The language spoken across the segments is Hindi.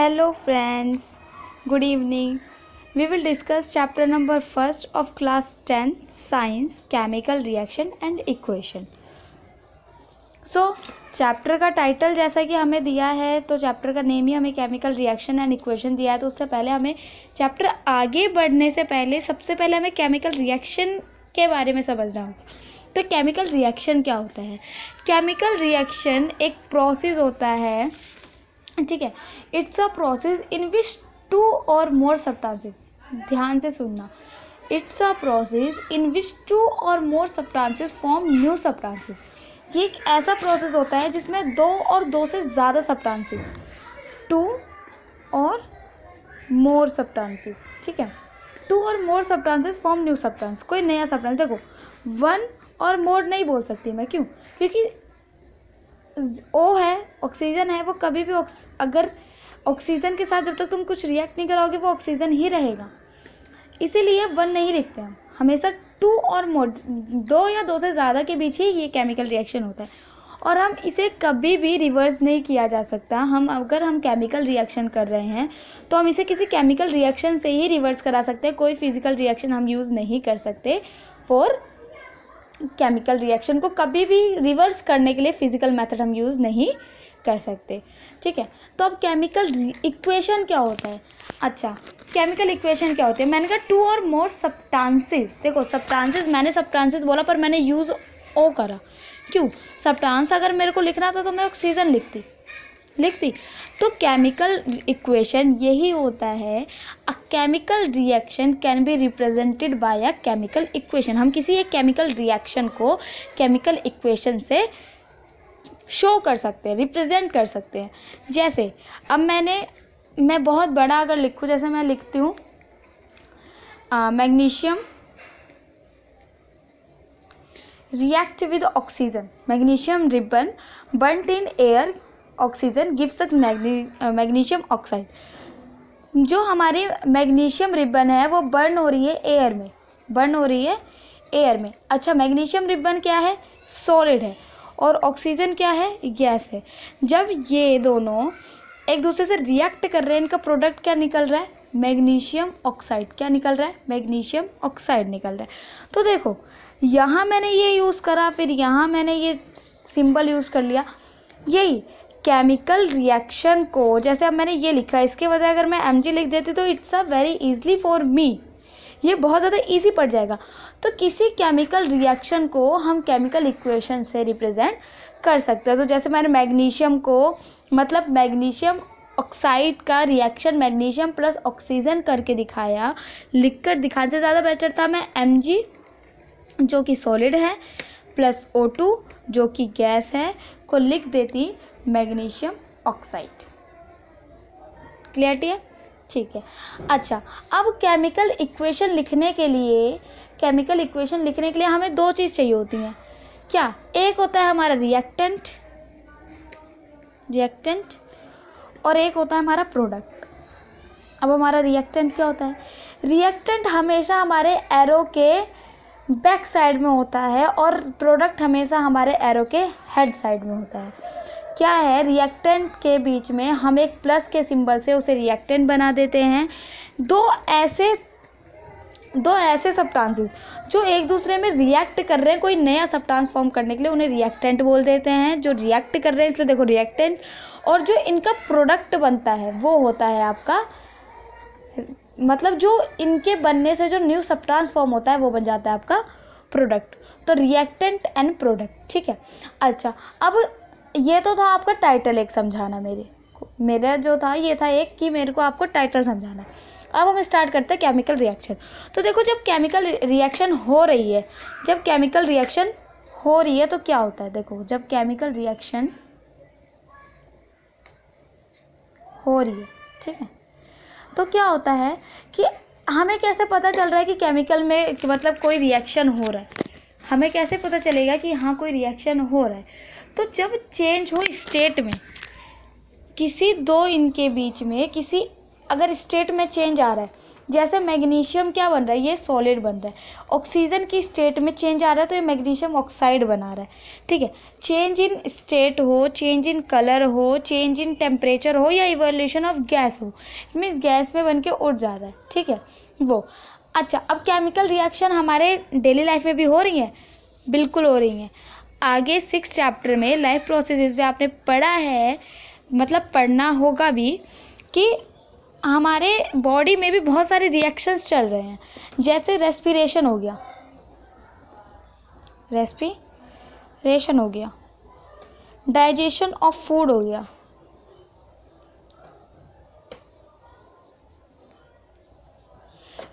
hello friends good evening we will discuss chapter number first of class ten science chemical reaction and equation so chapter का टाइटल जैसा कि हमें दिया है तो चैप्टर का नेम ही हमें केमिकल रिएक्शन एंड इक्वेशन दिया है तो उससे पहले हमें चैप्टर आगे बढ़ने से पहले सबसे पहले हमें केमिकल रिएक्शन के बारे में समझना होगा तो केमिकल रिएक्शन क्या होता है केमिकल रिएक्शन एक प्रोसेस होता है ठीक है it's a process in which two or more substances ध्यान से सुनना it's a process in which two or more substances form new सब्टांसेस ये एक ऐसा प्रोसेस होता है जिसमें दो और दो से ज़्यादा सब्टांसेस टू और मोर सब्टांसेस ठीक है two or more substances form new substance कोई नया सब्टांस देखो वन और मोर नहीं बोल सकती मैं क्यों क्योंकि ओ है ऑक्सीजन है वो कभी भी अगर ऑक्सीजन के साथ जब तक तुम कुछ रिएक्ट नहीं कराओगे वो ऑक्सीजन ही रहेगा इसीलिए वन नहीं लिखते हम हमेशा टू और मोड दो या दो से ज़्यादा के बीच ही ये केमिकल रिएक्शन होता है और हम इसे कभी भी रिवर्स नहीं किया जा सकता हम अगर हम केमिकल रिएक्शन कर रहे हैं तो हम इसे किसी केमिकल रिएक्शन से ही रिवर्स करा सकते हैं कोई फिजिकल रिएक्शन हम यूज़ नहीं कर सकते फॉर केमिकल रिएक्शन को कभी भी रिवर्स करने के लिए फिजिकल मेथड हम यूज़ नहीं कर सकते ठीक है तो अब केमिकल इक्वेशन क्या होता है अच्छा केमिकल इक्वेशन क्या होती है मैंने कहा टू और मोर सब्टांसिस देखो सब्टांसिस मैंने सब्टांसिस बोला पर मैंने यूज़ ओ करा क्यों सब्टांस अगर मेरे को लिखना था तो मैं ऑक्सीजन लिखती लिख दी तो केमिकल इक्वेशन यही होता है a chemical reaction can be represented by a chemical equation हम किसी एक केमिकल रिएक्शन को केमिकल इक्वेशन से शो कर सकते हैं रिप्रेजेंट कर सकते हैं जैसे अब मैंने मैं बहुत बड़ा अगर लिखूँ जैसे मैं लिखती हूँ magnesium react with oxygen magnesium ribbon burnt in air oxygen gives us magnesium oxide जो हमारी मैग्नीशियम रिबन है वो बर्न हो रही है एयर में बर्न हो रही है एयर में अच्छा मैग्नीशियम रिबन क्या है सॉलिड है और ऑक्सीजन क्या है गैस है जब ये दोनों एक दूसरे से रिएक्ट कर रहे हैं इनका प्रोडक्ट क्या निकल रहा है मैग्नीशियम ऑक्साइड क्या निकल रहा है मैग्नीशियम ऑक्साइड निकल रहा है तो देखो यहाँ मैंने ये यूज़ करा फिर यहाँ मैंने ये सिंबल यूज़ कर लिया यही केमिकल रिएक्शन को जैसे अब मैंने ये लिखा इसके बजाय अगर मैं एम लिख देती तो it's a very easily for me ये बहुत ज़्यादा इजी पड़ जाएगा तो किसी केमिकल रिएक्शन को हम केमिकल इक्वेशन से रिप्रेजेंट कर सकते हैं तो जैसे मैंने मैग्नीशियम को मतलब मैग्नीशियम ऑक्साइड का रिएक्शन मैग्नीशियम प्लस ऑक्सीजन करके दिखाया लिखकर दिखाने से ज़्यादा बेटर था मैं एम जो कि सॉलिड है प्लस ओ टू जो कि गैस है को लिख देती मैग्नीशियम ऑक्साइड क्लियरटी है ठीक है अच्छा अब केमिकल इक्वेशन लिखने के लिए केमिकल इक्वेशन लिखने के लिए हमें दो चीज़ चाहिए होती हैं क्या एक होता है हमारा रिएक्टेंट रिएक्टेंट और एक होता है हमारा प्रोडक्ट अब हमारा रिएक्टेंट क्या होता है रिएक्टेंट हमेशा हमारे एरो के बैक साइड में होता है और प्रोडक्ट हमेशा हमारे एरो के हेड साइड में होता है क्या है रिएक्टेंट के बीच में हम एक प्लस के सिंबल से उसे रिएक्टेंट बना देते हैं दो ऐसे दो ऐसे सब्टांसेस जो एक दूसरे में रिएक्ट कर रहे हैं कोई नया सप्टांस फॉर्म करने के लिए उन्हें रिएक्टेंट बोल देते हैं जो रिएक्ट कर रहे हैं इसलिए देखो रिएक्टेंट और जो इनका प्रोडक्ट बनता है वो होता है आपका मतलब जो इनके बनने से जो न्यू सप्टांस फॉर्म होता है वो बन जाता है आपका प्रोडक्ट तो रिएक्टेंट एंड प्रोडक्ट ठीक है अच्छा अब ये तो था आपका टाइटल एक समझाना मेरे को मेरा जो था ये था एक कि मेरे को आपको टाइटल समझाना है अब हम स्टार्ट करते हैं केमिकल रिएक्शन तो देखो जब केमिकल रिएक्शन हो रही है जब केमिकल रिएक्शन हो रही है तो क्या होता है देखो जब केमिकल रिएक्शन हो रही है ठीक है तो क्या होता है कि हमें कैसे पता चल रहा है कि केमिकल में मतलब कोई रिएक्शन हो रहा है हमें कैसे पता चलेगा कि हाँ कोई रिएक्शन हो रहा है तो जब चेंज हो स्टेट में किसी दो इनके बीच में किसी अगर स्टेट में चेंज आ रहा है जैसे मैग्नीशियम क्या बन रहा है ये सॉलिड बन रहा है ऑक्सीजन की स्टेट में चेंज आ रहा है तो ये मैग्नीशियम ऑक्साइड बना रहा है ठीक है चेंज इन स्टेट हो चेंज इन कलर हो चेंज इन टेम्परेचर हो या इवोल्यूशन ऑफ गैस हो इट मीन्स गैस में बन के उठ जाता है ठीक है वो अच्छा अब केमिकल रिएक्शन हमारे डेली लाइफ में भी हो रही हैं बिल्कुल हो रही हैं आगे सिक्स चैप्टर में लाइफ प्रोसेसेस में आपने पढ़ा है मतलब पढ़ना होगा भी कि हमारे बॉडी में भी बहुत सारे रिएक्शंस चल रहे हैं जैसे रेस्पिरेशन हो गया रेस्पिरेशन हो गया डाइजेशन ऑफ फूड हो गया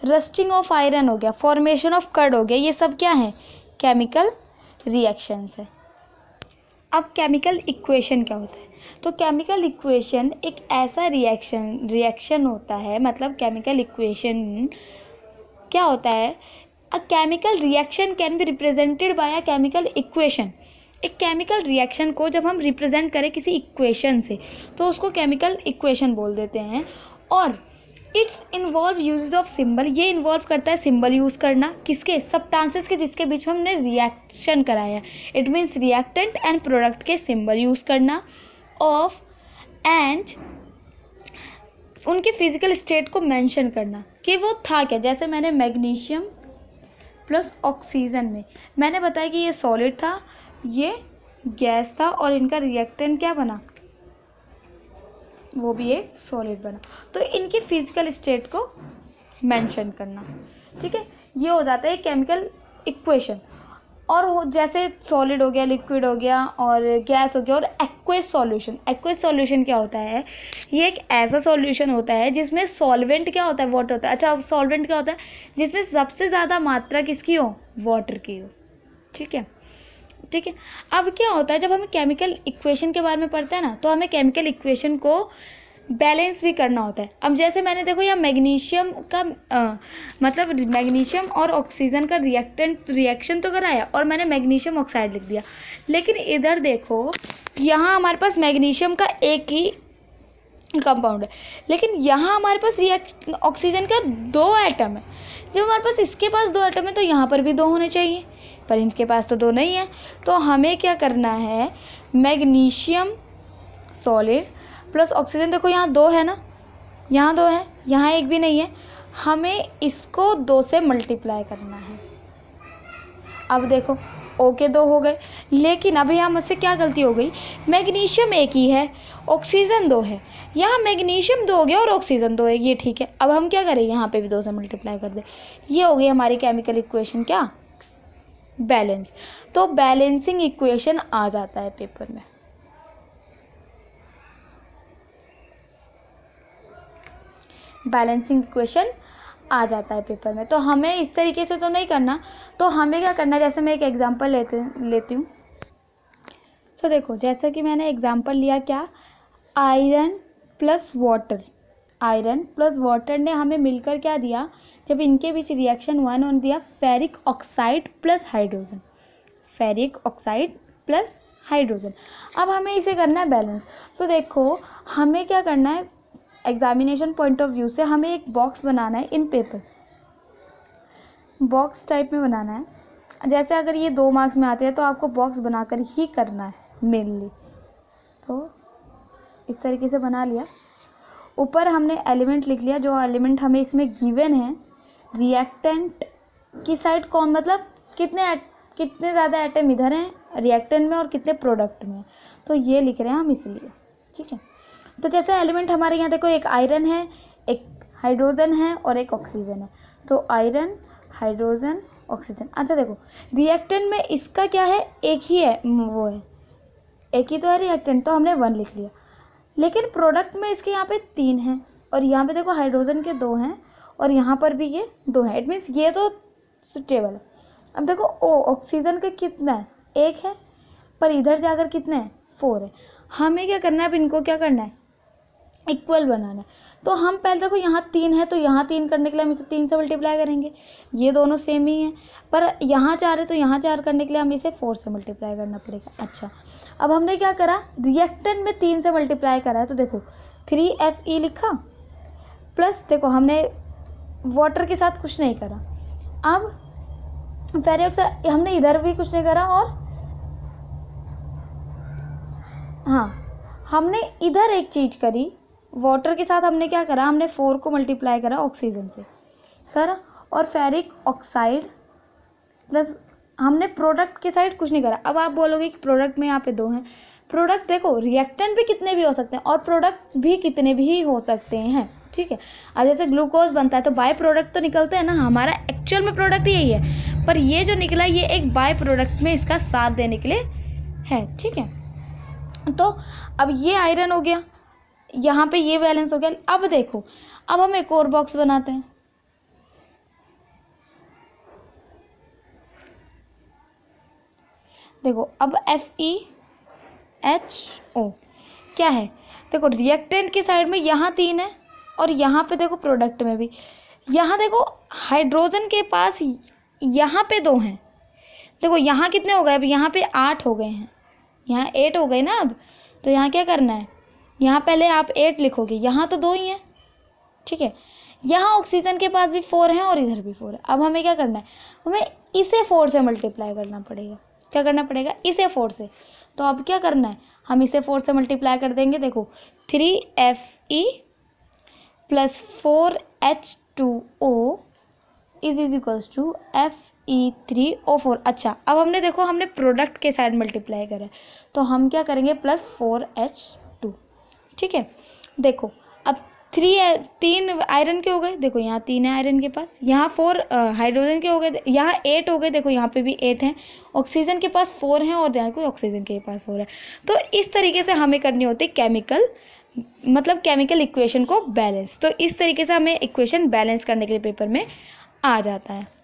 रस्टिंग ऑफ आयरन हो गया फॉर्मेशन ऑफ कर्ड हो गया ये सब क्या है केमिकल रिएक्शंस है अब केमिकल इक्वेशन क्या होता है तो केमिकल इक्वेशन एक ऐसा रिएक्शन रिएक्शन होता है मतलब केमिकल इक्वेशन क्या होता है a chemical reaction can be represented by a chemical equation एक केमिकल रिएक्शन को जब हम रिप्रेजेंट करें किसी इक्वेशन से तो उसको केमिकल इक्वेशन बोल देते हैं और it's involve use of symbol ये इन्वॉल्व करता है सिम्बल यूज़ करना किसके टांसेस के जिसके बीच में हमने रिएक्शन कराया it means reactant and product के सिम्बल यूज़ करना ऑफ एंड उनके फिजिकल स्टेट को मेंशन करना कि वो था क्या जैसे मैंने मैग्नीशियम प्लस ऑक्सीजन में मैंने बताया कि ये सॉलिड था ये गैस था और इनका रिएक्टेंट क्या बना वो भी एक सॉलिड बना तो इनके फिजिकल स्टेट को मेंशन करना ठीक है ये हो जाता है केमिकल इक्वेशन और हो जैसे सॉलिड हो गया लिक्विड हो गया और गैस हो गया और एक्वेस सॉल्यूशन एक्वेस सॉल्यूशन क्या होता है ये एक ऐसा सॉल्यूशन होता है जिसमें सॉल्वेंट क्या होता है वाटर होता है अच्छा सॉल्वेंट क्या होता है जिसमें सबसे ज़्यादा मात्रा किसकी हो वाटर की हो ठीक है ठीक है अब क्या होता है जब हमें केमिकल इक्वेशन के बारे में पढ़ते हैं ना तो हमें केमिकल इक्वेशन को बैलेंस भी करना होता है अब जैसे मैंने देखो यहाँ मैग्नीशियम का आ, मतलब मैग्नीशियम और ऑक्सीजन का रिएक्टेंट रिएक्शन तो कराया और मैंने मैग्नीशियम ऑक्साइड लिख दिया लेकिन इधर देखो यहाँ हमारे पास मैग्नीशियम का एक ही कंपाउंड है लेकिन यहाँ हमारे पास रिएक्ट ऑक्सीजन का दो एटम है जब हमारे पास इसके पास दो एटम है तो यहाँ पर भी दो होने चाहिए पर इनके पास तो दो नहीं है तो हमें क्या करना है मैग्नीशियम सॉलिड प्लस ऑक्सीजन देखो यहाँ दो है ना यहाँ दो है यहाँ एक भी नहीं है हमें इसको दो से मल्टीप्लाई करना है अब देखो ओके दो हो गए लेकिन अब यहाँ मुझसे क्या गलती हो गई मैग्नीशियम एक ही है ऑक्सीजन दो है यहाँ मैग्नीशियम दो हो गया और ऑक्सीजन दो है ये ठीक है अब हम क्या करें यहाँ पे भी दो से मल्टीप्लाई कर दें ये हो गई हमारी केमिकल इक्वेशन क्या बैलेंस तो बैलेंसिंग इक्वेशन आ जाता है पेपर में बैलेंसिंग इक्वेशन आ जाता है पेपर में तो हमें इस तरीके से तो नहीं करना तो हमें क्या करना जैसे मैं एक एग्ज़ाम्पल लेते लेती हूँ सो so, देखो जैसा कि मैंने एग्ज़ाम्पल लिया क्या iron plus water iron plus water ने हमें मिलकर क्या दिया जब इनके बीच रिएक्शन हुआ उन्होंने दिया ferric oxide plus hydrogen ferric oxide plus hydrogen अब हमें इसे करना है बैलेंस तो so, देखो हमें क्या करना है एग्जामिनेशन पॉइंट ऑफ व्यू से हमें एक बॉक्स बनाना है इन पेपर बॉक्स टाइप में बनाना है जैसे अगर ये दो मार्क्स में आते हैं तो आपको बॉक्स बनाकर ही करना है मेनली तो इस तरीके से बना लिया ऊपर हमने एलिमेंट लिख लिया जो एलिमेंट हमें इसमें गिवन है रिएक्टेंट की साइड कौन मतलब कितने कितने ज़्यादा आइटम इधर हैं रिएक्टेंट में और कितने प्रोडक्ट में तो ये लिख रहे हैं हम इसलिए ठीक है तो जैसे एलिमेंट हमारे यहाँ देखो एक आयरन है एक हाइड्रोजन है और एक ऑक्सीजन है तो आयरन हाइड्रोजन ऑक्सीजन अच्छा देखो रिएक्टेंट में इसका क्या है एक ही है वो है एक ही तो है रिएक्टेंट तो हमने वन लिख लिया लेकिन प्रोडक्ट में इसके यहाँ पे तीन हैं और यहाँ पे देखो हाइड्रोजन के दो हैं और यहाँ पर भी ये दो हैं इट मीन्स ये तो सुटेबल है अब देखो ओ ऑक्सीजन का कितना है एक है पर इधर जाकर कितना है फोर है हमें क्या करना है अब इनको क्या करना है इक्वल बनाना है तो हम पहले देखो यहाँ तीन है तो यहाँ तीन करने के लिए हम इसे तीन से मल्टीप्लाई करेंगे ये दोनों सेम ही हैं पर यहाँ चार है तो यहाँ चार करने के लिए हम इसे फोर से मल्टीप्लाई करना पड़ेगा अच्छा अब हमने क्या करा रिएक्टेंट में तीन से मल्टीप्लाई करा है तो देखो थ्री एफ ई लिखा प्लस देखो हमने वाटर के साथ कुछ नहीं करा अब फेरियोक्साइड हमने इधर भी कुछ नहीं करा और हाँ हमने इधर एक चीज़ करी वाटर के साथ हमने क्या करा हमने फोर को मल्टीप्लाई करा ऑक्सीजन से करा और फेरिक ऑक्साइड प्लस हमने प्रोडक्ट के साइड कुछ नहीं करा अब आप बोलोगे कि प्रोडक्ट में यहाँ पे दो हैं प्रोडक्ट देखो रिएक्टेंट भी कितने भी हो सकते हैं और प्रोडक्ट भी कितने भी हो सकते हैं ठीक है अब जैसे ग्लूकोज बनता है तो बाय प्रोडक्ट तो निकलते हैं ना हमारा एक्चुअल में प्रोडक्ट यही है पर ये जो निकला ये एक बाय प्रोडक्ट में इसका साथ देने के लिए है ठीक है तो अब ये आयरन हो गया यहाँ पे ये बैलेंस हो गया अब देखो अब हम एक और बॉक्स बनाते हैं देखो अब एफ ई एच ओ क्या है देखो रिएक्टेंट की साइड में यहाँ तीन है और यहाँ पे देखो प्रोडक्ट में भी यहाँ देखो हाइड्रोजन के पास यहाँ पे दो हैं देखो यहाँ कितने हो गए अब यहाँ पे आठ हो गए हैं यहाँ एट हो गए ना अब तो यहाँ क्या करना है यहाँ पहले आप एट लिखोगे यहाँ तो दो ही हैं ठीक है यहाँ ऑक्सीजन के पास भी फोर है और इधर भी फोर है अब हमें क्या करना है हमें इसे फोर से मल्टीप्लाई करना पड़ेगा क्या करना पड़ेगा इसे फोर से तो अब क्या करना है हम इसे फोर से मल्टीप्लाई कर देंगे देखो three F E plus four H two O is is equals to F E three O four अच्छा अब हमने देखो हमने प्रोडक्ट के साइड मल्टीप्लाई करा है तो हम क्या करेंगे प्लस फोर एच ठीक है देखो अब थ्री तीन आयरन के हो गए देखो यहाँ तीन है आयरन के पास यहाँ फोर हाइड्रोजन के हो गए यहाँ एट हो गए देखो यहाँ पे भी एट हैं ऑक्सीजन के पास फोर हैं और देखो ऑक्सीजन के पास फोर है तो इस तरीके से हमें करनी होती है केमिकल मतलब केमिकल इक्वेशन को बैलेंस तो इस तरीके से हमें इक्वेशन बैलेंस करने के लिए पेपर में आ जाता है